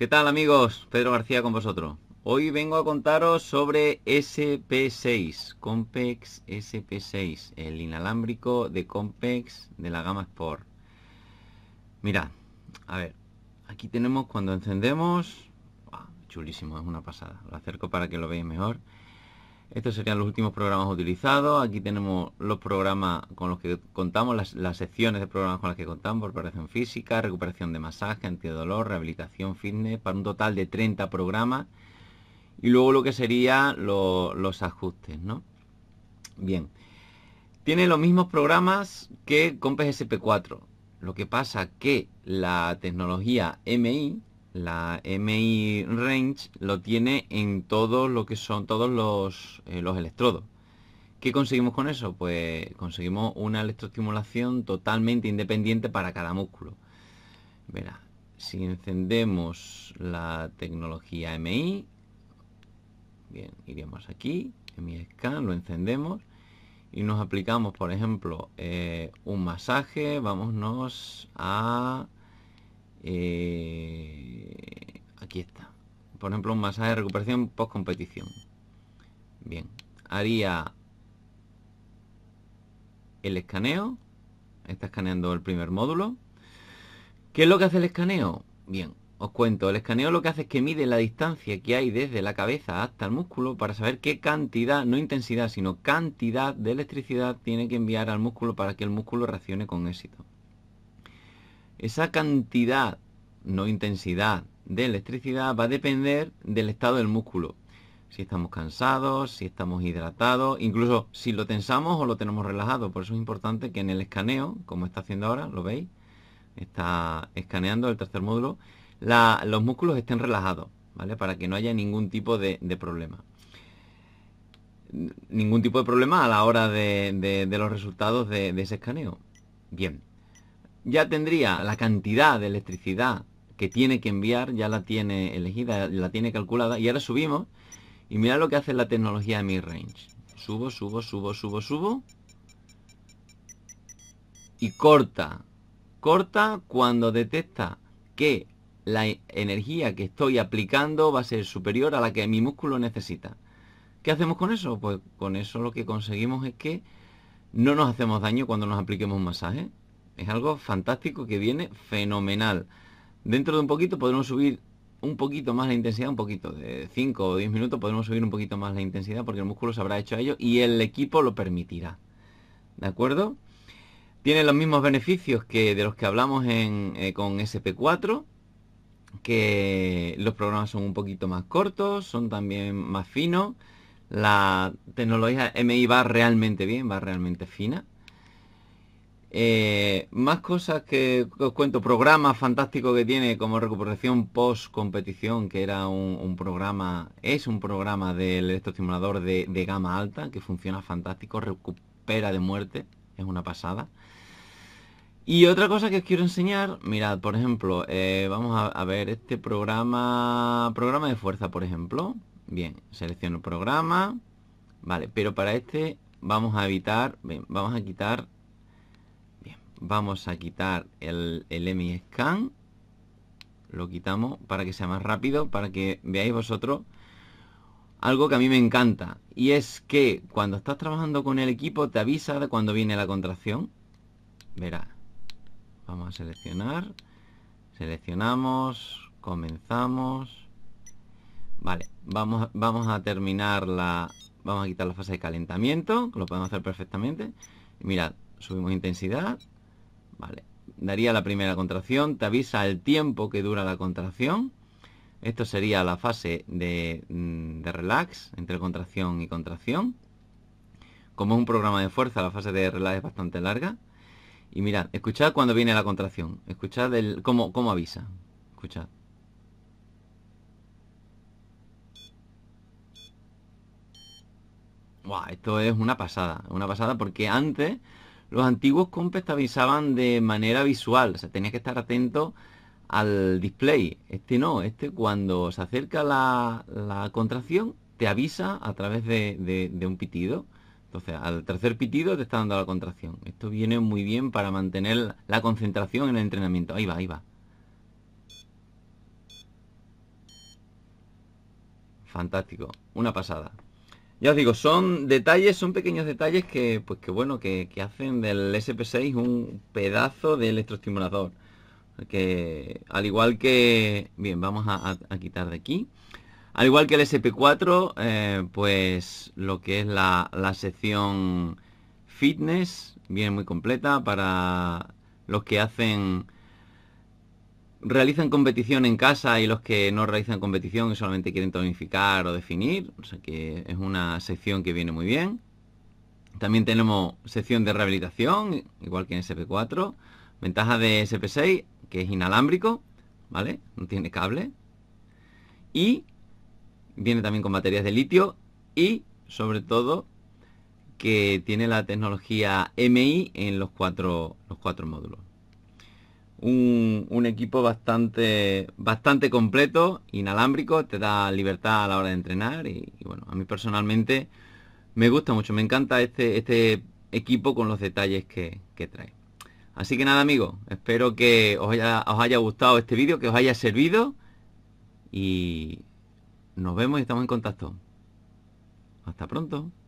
¿Qué tal amigos? Pedro García con vosotros. Hoy vengo a contaros sobre SP6, Compex SP6, el inalámbrico de Compex de la gama Sport. Mira, a ver, aquí tenemos cuando encendemos, chulísimo, es una pasada. Lo acerco para que lo veáis mejor. Estos serían los últimos programas utilizados. Aquí tenemos los programas con los que contamos, las, secciones de programas con las que contamos, preparación física, recuperación de masaje, antidolor, rehabilitación, fitness, para un total de 30 programas. Y luego lo que serían los ajustes, ¿no? Bien. Tiene los mismos programas que con SP4. Lo que pasa que la tecnología MI la MI range lo tiene en todo lo que son todos los, eh, los electrodos. ¿Qué conseguimos con eso? Pues conseguimos una electroestimulación totalmente independiente para cada músculo. Verá, si encendemos la tecnología MI, bien, iríamos aquí, MI Scan, lo encendemos y nos aplicamos, por ejemplo, eh, un masaje, vámonos a... Eh, aquí está. Por ejemplo, un masaje de recuperación post-competición. Bien, haría el escaneo. Está escaneando el primer módulo. ¿Qué es lo que hace el escaneo? Bien, os cuento, el escaneo lo que hace es que mide la distancia que hay desde la cabeza hasta el músculo para saber qué cantidad, no intensidad, sino cantidad de electricidad tiene que enviar al músculo para que el músculo reaccione con éxito. Esa cantidad, no intensidad, de electricidad va a depender del estado del músculo. Si estamos cansados, si estamos hidratados, incluso si lo tensamos o lo tenemos relajado. Por eso es importante que en el escaneo, como está haciendo ahora, lo veis, está escaneando el tercer módulo, los músculos estén relajados, ¿vale? Para que no haya ningún tipo de, problema ningún tipo de problema a la hora de, los resultados de, ese escaneo. Bien, ya tendría la cantidad de electricidad que tiene que enviar, ya la tiene elegida, la tiene calculada y ahora subimos y mira lo que hace la tecnología de range Subo, subo, subo, subo, subo y corta. Corta cuando detecta que la energía que estoy aplicando va a ser superior a la que mi músculo necesita. ¿Qué hacemos con eso? Pues con eso lo que conseguimos es que no nos hacemos daño cuando nos apliquemos un masaje. Es algo fantástico que viene fenomenal. Dentro de un poquito podremos subir un poquito más la intensidad, un poquito, de 5 o 10 minutos podremos subir un poquito más la intensidad porque el músculo se habrá hecho a ello y el equipo lo permitirá. ¿De acuerdo? Tiene los mismos beneficios que de los que hablamos eh, con SP4, que los programas son un poquito más cortos, son también más finos. La tecnología MI va realmente bien, va realmente fina. Eh, más cosas que os cuento, programa fantástico que tiene como recuperación post competición, que era un, programa, es un programa del electroestimulador de, gama alta que funciona fantástico, recupera de muerte, es una pasada. Y otra cosa que os quiero enseñar, mirad, por ejemplo, eh, vamos a, ver este programa, programa de fuerza, por ejemplo. Bien, selecciono programa, vale, pero para este vamos a evitar, vamos a quitar vamos a quitar el, el Scan. Lo quitamos para que sea más rápido, para que veáis vosotros algo que a mí me encanta. Y es que cuando estás trabajando con el equipo te avisa de cuando viene la contracción. Verá. Vamos a seleccionar. Seleccionamos. Comenzamos. Vale, vamos, vamos a terminar la... Vamos a quitar la fase de calentamiento, lo podemos hacer perfectamente. Mirad, subimos intensidad, Vale. Daría la primera contracción, te avisa el tiempo que dura la contracción. Esto sería la fase mm, de, relax entre contracción y contracción. Como un programa de fuerza, la fase de relax es bastante larga. Y mirad, escuchad cuando viene la contracción. Escuchad el, cómo, cómo avisa. Escuchad. esto es una pasada, una pasada porque antes los antiguos compes te avisaban de manera visual, o sea, tenías que estar atento al display. Este no, este cuando se acerca la, contracción te avisa a través de, de, un pitido. Entonces, al tercer pitido te está dando la contracción. Esto viene muy bien para mantener la concentración en el entrenamiento. Ahí va, ahí va. Fantástico, una pasada. Ya os digo, son detalles, son pequeños detalles que, pues que bueno, que, hacen del SP6 un pedazo de electroestimulador. Que al igual que... Bien, vamos a, quitar de aquí. Al igual que el SP4, eh, pues lo que es la, la sección fitness, viene muy completa para los que hacen realizan competición en casa y los que no realizan competición y solamente quieren tonificar o definir, o sea que es una sección que viene muy bien. También tenemos sección de rehabilitación, igual que en SP4. Ventaja de SP6, que es inalámbrico, ¿vale? No tiene cable. Y viene también con baterías de litio y, sobre todo, que tiene la tecnología MI en los cuatro, los cuatro módulos un, equipo bastante, bastante completo, inalámbrico, te da libertad a la hora de entrenar y, bueno, a mí personalmente me gusta mucho, me encanta este, este equipo con los detalles que, trae. Así que nada amigos, espero que os haya gustado este vídeo, que os haya servido y nos vemos y estamos en contacto. Hasta pronto.